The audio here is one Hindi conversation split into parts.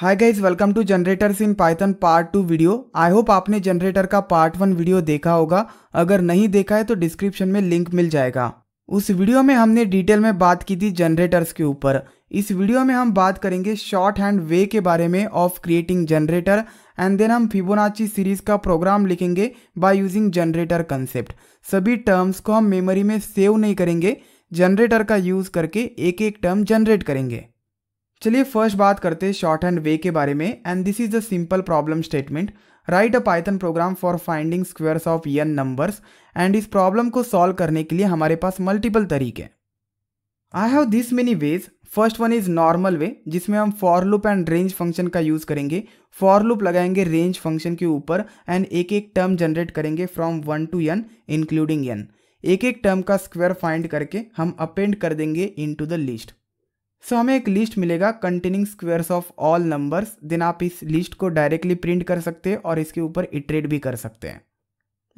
hi guys welcome to generators in Python part two video I hope आपने जनरेटर का पार्ट वन वीडियो देखा होगा अगर नहीं देखा है तो डिस्क्रिप्शन में लिंक मिल जाएगा उस वीडियो में हमने डिटेल में बात की थी जनरेटर्स के ऊपर इस वीडियो में हम बात करेंगे शॉर्ट हैंड वे के बारे में of creating generator and then हम फिबोनाची सीरीज का प्रोग्राम लिखेंगे बाय यूजिंग जनरेटर कंसेप्ट सभी टर्म्स को हम मेमोरी में सेव नहीं करेंगे जनरेटर का यूज़ करके एक एक टर्म जनरेट करेंगे चलिए फर्स्ट बात करते हैं शॉर्ट हैंड वे के बारे में and this is the simple problem statement write a Python program for finding squares of n numbers and इस प्रॉब्लम को सॉल्व करने के लिए हमारे पास मल्टीपल तरीके हैं I have this many ways first one is normal way जिसमें हम for loop and range function का यूज करेंगे फॉर लूप लगाएंगे रेंज फंक्शन के ऊपर एंड एक एक टर्म जनरेट करेंगे from one to N including n एक एक टर्म का स्क्वेयर फाइंड करके हम अपेंड कर देंगे into the list so हमें एक लिस्ट मिलेगा containing squares of all numbers then आप इस लिस्ट को डायरेक्टली प्रिंट कर सकते हैं और इसके ऊपर इटरेट भी कर सकते हैं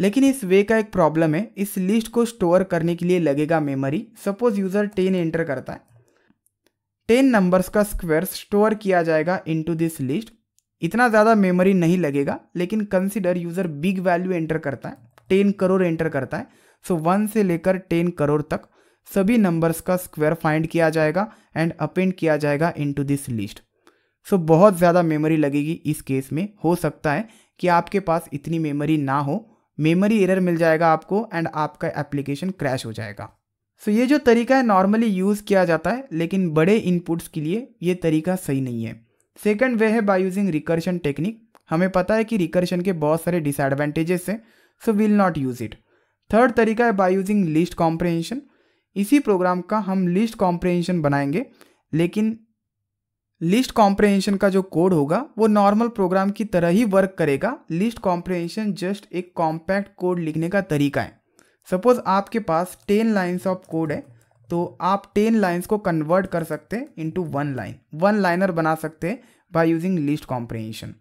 लेकिन इस वे का एक प्रॉब्लम है इस लिस्ट को स्टोर करने के लिए लगेगा memory suppose user ten enter करता है टेन नंबर्स का स्क्वेयर स्टोर किया जाएगा इनटू दिस लिस्ट इतना ज़्यादा मेमोरी नहीं लगेगा लेकिन consider user big value enter करता है टेन करोड़ एंटर करता है सो so, वन से लेकर टेन करोड़ तक सभी नंबर्स का स्क्वायर फाइंड किया जाएगा एंड अपेंड किया जाएगा इनटू दिस लिस्ट सो बहुत ज़्यादा मेमोरी लगेगी इस केस में हो सकता है कि आपके पास इतनी मेमोरी ना हो मेमोरी एरर मिल जाएगा आपको एंड आपका एप्लीकेशन क्रैश हो जाएगा सो so ये जो तरीका है नॉर्मली यूज़ किया जाता है लेकिन बड़े इनपुट्स के लिए ये तरीका सही नहीं है सेकेंड वे है बाय यूजिंग रिकर्शन टेक्निक हमें पता है कि रिकर्शन के बहुत सारे डिसएडवांटेजेस हैं so will not use it third तरीका है बाय यूजिंग लिस्ट कॉम्प्रेंशन इसी प्रोग्राम का हम लिस्ट कॉम्प्रहेंशन बनाएंगे लेकिन लिस्ट कॉम्प्रहेंशन का जो कोड होगा वो नॉर्मल प्रोग्राम की तरह ही वर्क करेगा लिस्ट कॉम्प्रहेंशन जस्ट एक कॉम्पैक्ट कोड लिखने का तरीका है सपोज आपके पास टेन लाइन्स ऑफ कोड है तो आप टेन लाइन्स को कन्वर्ट कर सकते हैं into one line one liner बना सकते हैं बाय यूजिंग लिस्ट कॉम्प्रहेंशन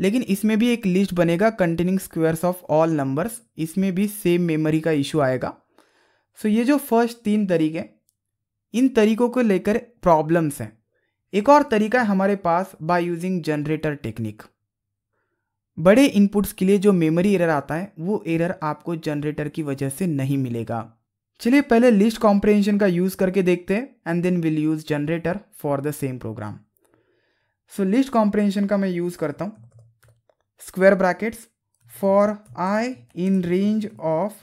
लेकिन इसमें भी एक लिस्ट बनेगा containing squares of all numbers इसमें भी सेम मेमोरी का इशू आएगा सो ये जो फर्स्ट तीन तरीके इन तरीकों को लेकर प्रॉब्लम्स हैं एक और तरीका है हमारे पास बाय यूजिंग जनरेटर टेक्निक बड़े इनपुट्स के लिए जो मेमोरी एरर आता है वो एरर आपको जनरेटर की वजह से नहीं मिलेगा चलिए पहले लिस्ट कॉम्प्रेंशन का यूज़ करके देखते हैं and then will use generator for the same program so list comprehension का मैं यूज़ करता हूँ square brackets for I in range of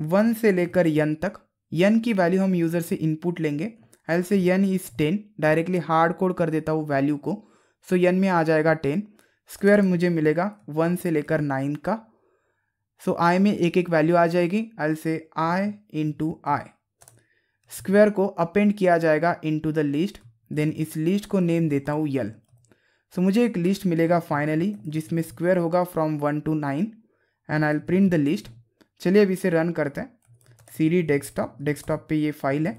one से लेकर यन तक यन की वैल्यू हम यूज़र से इनपुट लेंगे एल से n is ten directly hard code कर देता हूँ वैल्यू को सो so, यन में आ जाएगा टेन स्क्वेयर मुझे मिलेगा वन से लेकर नाइन का सो so, आई में एक एक वैल्यू आ जाएगी एल से आई इंटू आई स्क्वेयर को अपेंड किया जाएगा टू द लिस्ट देन इस लिस्ट को नेम देता हूँ यल सो मुझे एक लिस्ट मिलेगा फाइनली जिसमें स्क्वेयर होगा from one to nine and I print the list चलिए अब इसे रन करते हैं सी डेस्कटॉप डेस्कटॉप पे ये फाइल है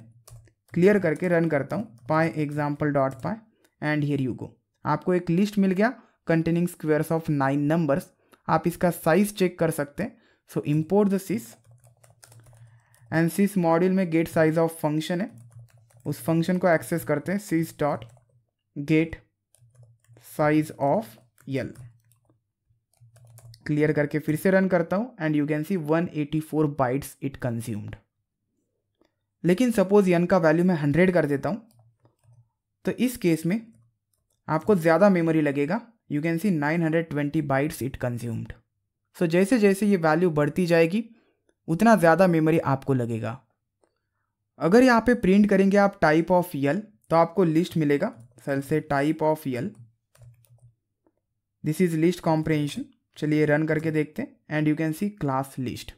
क्लियर करके रन करता हूँ py example dot py and here you go आपको एक लिस्ट मिल गया containing squares of nine numbers आप इसका साइज चेक कर सकते हैं so import the sys and sys module में गेट साइज ऑफ फंक्शन है उस फंक्शन को एक्सेस करते हैं sys dot get size of L clear करके फिर से रन करता हूँ and you can see 184 bytes it consumed लेकिन सपोज यन का वैल्यू मैं हंड्रेड कर देता हूँ तो इस केस में आपको ज़्यादा मेमोरी लगेगा you can see 920 bytes it consumed so जैसे जैसे ये वैल्यू बढ़ती जाएगी उतना ज़्यादा मेमोरी आपको लगेगा अगर यहाँ पे प्रिंट करेंगे आप टाइप ऑफ यल तो आपको लिस्ट मिलेगा सर से type of L this is list comprehension चलिए रन करके देखते हैं and you can see class list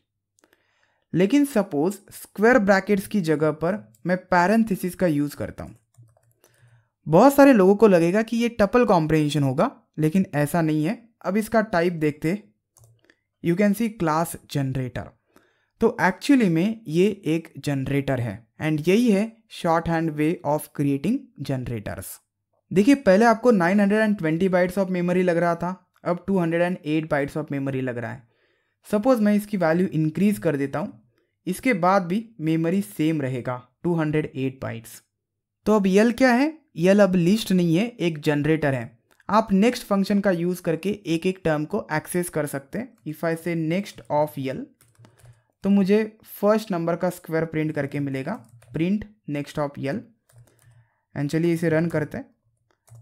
लेकिन सपोज स्क्वेयर ब्रैकेट्स की जगह पर मैं पैरेंथिस का यूज़ करता हूं बहुत सारे लोगों को लगेगा कि ये टपल कॉम्प्रिहेंशन होगा लेकिन ऐसा नहीं है अब इसका टाइप देखते you can see class generator तो एक्चुअली में ये एक जनरेटर है एंड यही है shorthand way of creating generators देखिए पहले आपको 920 बाइट्स ऑफ मेमोरी लग रहा था अब 208 बाइट्स ऑफ मेमोरी लग रहा है सपोज़ मैं इसकी वैल्यू इंक्रीज़ कर देता हूँ इसके बाद भी मेमोरी सेम रहेगा 208 बाइट्स तो अब यल क्या है यल अब लिस्ट नहीं है एक जनरेटर है आप नेक्स्ट फंक्शन का यूज़ करके एक एक टर्म को एक्सेस कर सकते हैं if I say next of L तो मुझे फर्स्ट नंबर का स्क्वायर प्रिंट करके मिलेगा print next of L and चलिए इसे रन करते हैं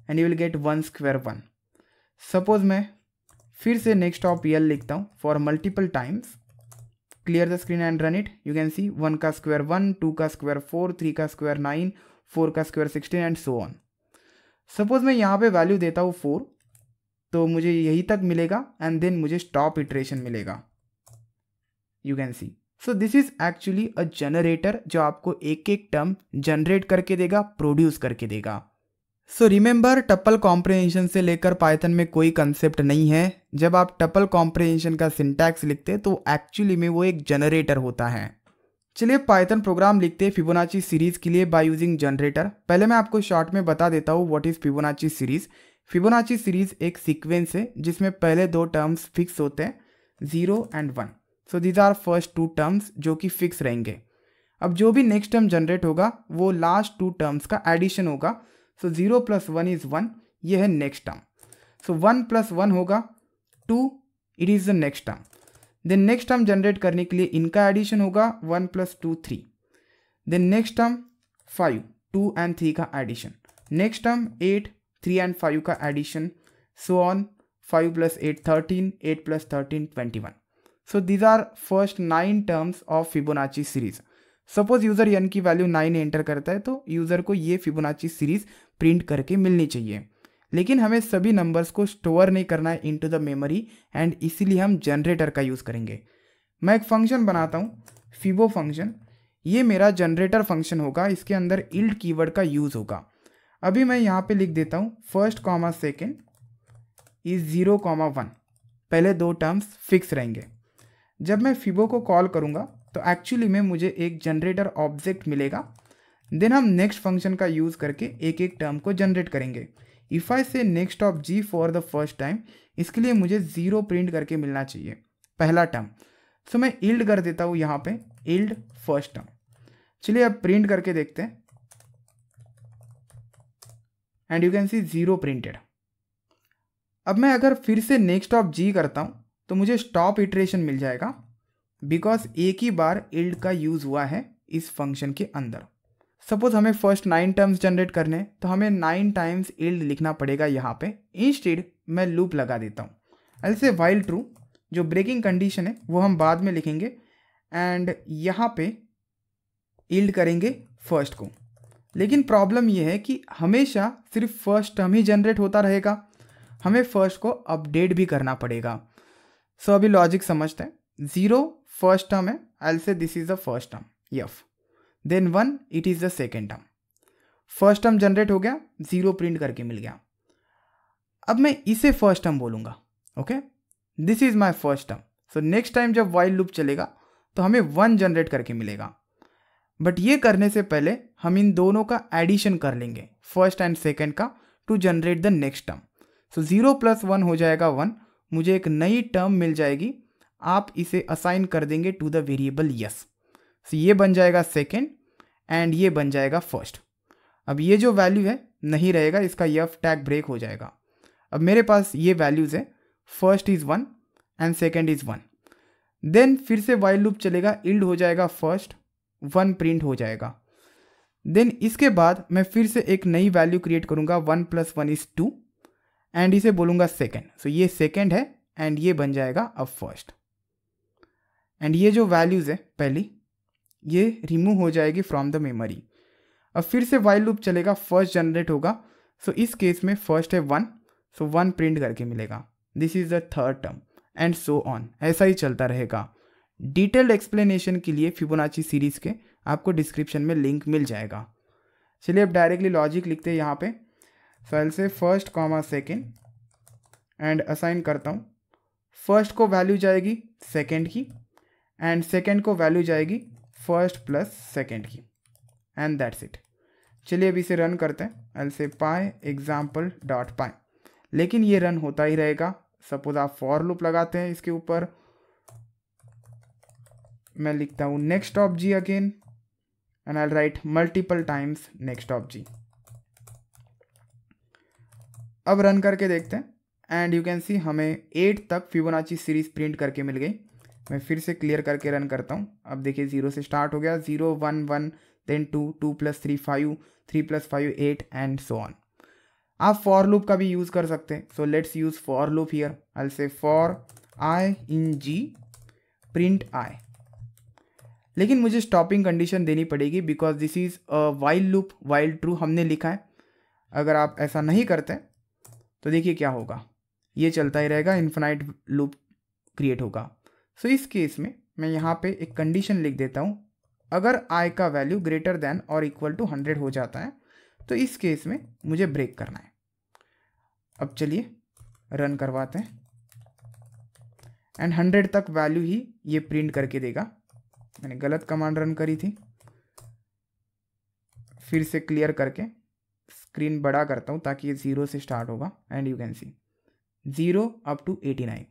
and you will get one square one suppose मैं फिर से नेक्स्ट ऑप यल लिखता हूँ for multiple times clear the screen and run it you can see one का स्क्वायर वन टू का स्क्वायर फोर थ्री का स्क्वायर नाइन फोर का square sixteen and so on suppose मैं यहाँ पे वैल्यू देता हूँ फोर तो मुझे यही तक मिलेगा एंड देन मुझे स्टॉप इटरेशन मिलेगा you can see so this is actually a generator जो आपको एक एक टर्म जनरेट करके देगा प्रोड्यूस करके देगा सो रिमेंबर टप्पल कॉम्प्रिहेंशन से लेकर पाइथन में कोई कंसेप्ट नहीं है जब आप टप्पल कॉम्प्रिहेंशन का सिंटैक्स लिखते तो एक्चुअली में वो एक जनरेटर होता है चलिए पाइथन प्रोग्राम लिखते हैं फिबोनाची सीरीज के लिए बाय यूजिंग जनरेटर पहले मैं आपको शॉर्ट में बता देता हूँ what is Fibonacci series Fibonacci series एक सीक्वेंस है जिसमें पहले दो टर्म्स फिक्स होते हैं zero and one so these are first two terms जो कि फिक्स रहेंगे अब जो भी नेक्स्ट टर्म जनरेट होगा वो लास्ट टू टर्म्स का एडिशन होगा so zero plus one is one ये है next term so one plus one होगा two it is the next term then next term generate करने के लिए इनका एडिशन होगा one plus two three then next term five two and three का addition next term eight three and five का addition so on five plus eight thirteen eight plus thirteen twenty one so these are first nine terms of Fibonacci series suppose user n की वैल्यू नाइन एंटर करता है तो यूज़र को ये फिबोनाची सीरीज़ प्रिंट करके मिलनी चाहिए लेकिन हमें सभी नंबर्स को स्टोर नहीं करना है इनटू द मेमोरी एंड इसीलिए हम जनरेटर का यूज़ करेंगे मैं एक फंक्शन बनाता हूँ फिबो फंक्शन ये मेरा जनरेटर फंक्शन होगा इसके अंदर इल्ड कीवर्ड का यूज़ होगा अभी मैं यहाँ पे लिख देता हूँ first comma second is zero comma one पहले दो टर्म्स फिक्स रहेंगे जब मैं फिबो को कॉल करूँगा तो एक्चुअली में मुझे एक जनरेटर ऑब्जेक्ट मिलेगा देन हम नेक्स्ट फंक्शन का यूज़ करके एक एक टर्म को जनरेट करेंगे if I say next of G for the first time इसके लिए मुझे ज़ीरो प्रिंट करके मिलना चाहिए पहला टर्म सो मैं इल्ड कर देता हूँ यहाँ पे इल्ड फर्स्ट टर्म चलिए अब प्रिंट करके देखते हैं and you can see zero printed अब मैं अगर फिर से नेक्स्ट ऑफ जी करता हूँ तो मुझे स्टॉप इटरेशन मिल जाएगा बिकॉज एक ही बार इल्ड का यूज़ हुआ है इस फंक्शन के अंदर सपोज हमें फर्स्ट नाइन टर्म्स जनरेट करने तो हमें नाइन टाइम्स इल्ड लिखना पड़ेगा यहाँ पे इंस्टेड मैं लूप लगा देता हूँ ऐसे वाइल ट्रू जो ब्रेकिंग कंडीशन है वो हम बाद में लिखेंगे एंड यहाँ पे इल्ड करेंगे फर्स्ट को लेकिन प्रॉब्लम ये है कि हमेशा सिर्फ फर्स्ट टर्म ही जनरेट होता रहेगा हमें फर्स्ट को अपडेट भी करना पड़ेगा सो so, अभी लॉजिक समझते हैं ज़ीरो फर्स्ट टर्म है एल से this is the first term यफ then one it is the second term first term generate हो गया ज़ीरो प्रिंट करके मिल गया अब मैं इसे फर्स्ट टर्म बोलूँगा okay this is my first term so next time जब वाइल्ड लूप चलेगा तो हमें वन जनरेट करके मिलेगा बट ये करने से पहले हम इन दोनों का एडिशन कर लेंगे फर्स्ट एंड सेकेंड का to generate the next term so zero plus one हो जाएगा वन मुझे एक नई टर्म मिल जाएगी आप इसे असाइन कर देंगे to the variable yes so ये बन जाएगा सेकेंड एंड ये बन जाएगा फर्स्ट अब ये जो वैल्यू है नहीं रहेगा इसका यफ टैग ब्रेक हो जाएगा अब मेरे पास ये वैल्यूज़ है first is one and second is one then फिर से वाइल्ड लूप चलेगा इल्ड हो जाएगा फर्स्ट वन प्रिंट हो जाएगा देन इसके बाद मैं फिर से एक नई वैल्यू क्रिएट करूँगा one plus one is two and इसे बोलूँगा सेकेंड सो ये सेकेंड है एंड ये बन जाएगा अब फर्स्ट एंड ये जो वैल्यूज़ है पहली ये रिमूव हो जाएगी फ्रॉम द मेमोरी अब फिर से वाइल लूप चलेगा फर्स्ट जनरेट होगा सो so इस केस में फर्स्ट है वन सो वन प्रिंट करके मिलेगा this is the third term and so on ऐसा ही चलता रहेगा डिटेल्ड एक्सप्लेनेशन के लिए फिबोनाची सीरीज़ के आपको डिस्क्रिप्शन में लिंक मिल जाएगा चलिए अब डायरेक्टली लॉजिक लिखते हैं यहाँ पे so I'll say first comma second and assign करता हूँ फर्स्ट को वैल्यू जाएगी सेकेंड की एंड सेकेंड को वैल्यू जाएगी फर्स्ट प्लस सेकेंड की एंड दैट्स इट चलिए अभी इसे रन करते हैं एल से पाए एग्जाम्पल डॉट पाए लेकिन ये रन होता ही रहेगा सपोज आप फॉर लूप लगाते हैं इसके ऊपर मैं लिखता हूँ next of G again and I write multiple times next of G अब रन करके देखते हैं एंड यू कैन सी हमें एट तक फिबोनाची सीरीज प्रिंट करके मिल गई मैं फिर से क्लियर करके रन करता हूँ अब देखिए जीरो से स्टार्ट हो गया zero one one then two two plus three five three plus five eight and so on आप फॉर लूप का भी यूज़ कर सकते हैं so let's use for loop here I say for I in ji print I लेकिन मुझे स्टॉपिंग कंडीशन देनी पड़ेगी because this is a while loop while true हमने लिखा है अगर आप ऐसा नहीं करते तो देखिए क्या होगा ये चलता ही रहेगा इन्फिनाइट लूप क्रिएट होगा सो इस केस में मैं यहाँ पे एक कंडीशन लिख देता हूँ अगर आई का वैल्यू ग्रेटर देन और इक्वल टू हंड्रेड हो जाता है तो इस केस में मुझे ब्रेक करना है अब चलिए रन करवाते हैं एंड हंड्रेड तक वैल्यू ही ये प्रिंट करके देगा मैंने गलत कमांड रन करी थी फिर से क्लियर करके स्क्रीन बड़ा करता हूँ ताकि ये ज़ीरो से स्टार्ट होगा and you can see zero up to eighty nine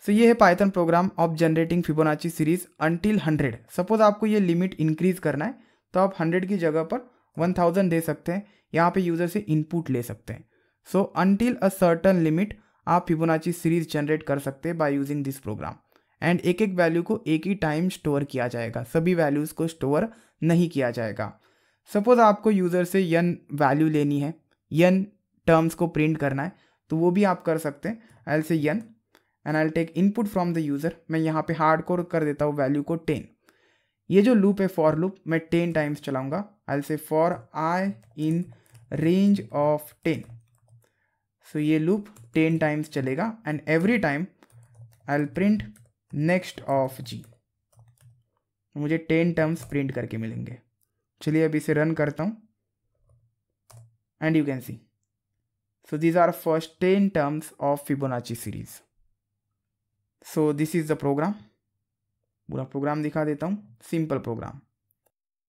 so so, ये है Python program of generating Fibonacci series until hundred suppose आपको ये लिमिट इंक्रीज करना है तो आप हंड्रेड की जगह पर वन थाउजेंड दे सकते हैं यहाँ पे यूज़र से इनपुट ले सकते हैं so until a certain limit आप फिबोनाची सीरीज जनरेट कर सकते हैं by using this program and एक एक वैल्यू को एक ही टाइम स्टोर किया जाएगा सभी वैल्यूज़ को स्टोर नहीं किया जाएगा सपोज़ आपको यूज़र से यन वैल्यू लेनी है यन टर्म्स को प्रिंट करना है तो वो भी आप कर सकते हैं एल से n and I take input from the user मैं यहाँ पे हार्ड कोर कर देता हूँ वैल्यू को टेन ये जो लूप है फॉर लूप मैं टेन टाइम्स चलाऊँगा I say for I in range of ten so ये लूप टेन टाइम्स चलेगा and every time I'll print next of G मुझे टेन टर्म्स प्रिंट करके मिलेंगे चलिए अभी इसे रन करता हूँ and you can see so these are first ten terms of Fibonacci series so this is the program पूरा प्रोग्राम दिखा देता हूँ सिंपल प्रोग्राम